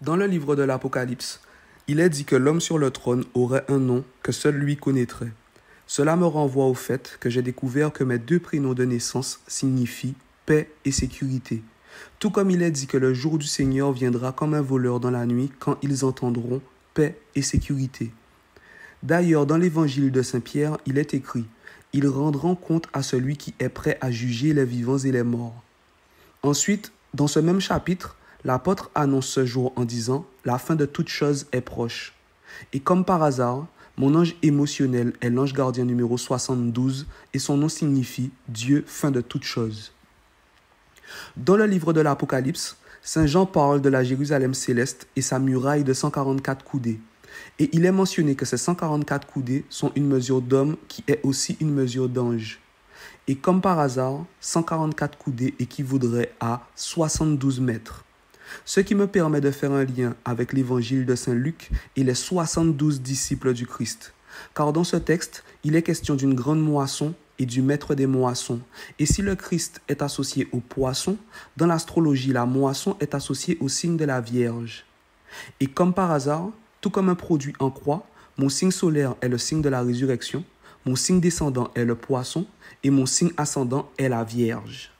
Dans le livre de l'Apocalypse, il est dit que l'homme sur le trône aurait un nom que seul lui connaîtrait. Cela me renvoie au fait que j'ai découvert que mes deux prénoms de naissance signifient paix et sécurité. Tout comme il est dit que le jour du Seigneur viendra comme un voleur dans la nuit quand ils entendront paix et sécurité. D'ailleurs, dans l'évangile de Saint Pierre, il est écrit Ils rendront compte à celui qui est prêt à juger les vivants et les morts. Ensuite, dans ce même chapitre, l'apôtre annonce ce jour en disant La fin de toute chose est proche. Et comme par hasard, mon ange émotionnel est l'ange gardien numéro 72 et son nom signifie Dieu, fin de toutes choses. Dans le livre de l'Apocalypse, Saint Jean parle de la Jérusalem céleste et sa muraille de 144 coudées. Et il est mentionné que ces 144 coudées sont une mesure d'homme qui est aussi une mesure d'ange. Et comme par hasard, 144 coudées équivaudraient à 72 mètres ce qui me permet de faire un lien avec l'évangile de Saint Luc et les 72 disciples du Christ. Car dans ce texte, il est question d'une grande moisson et du maître des moissons. Et si le Christ est associé au poisson, dans l'astrologie, la moisson est associée au signe de la Vierge. Et comme par hasard, tout comme un produit en croix, mon signe solaire est le signe de la résurrection, mon signe descendant est le poisson, et mon signe ascendant est la Vierge.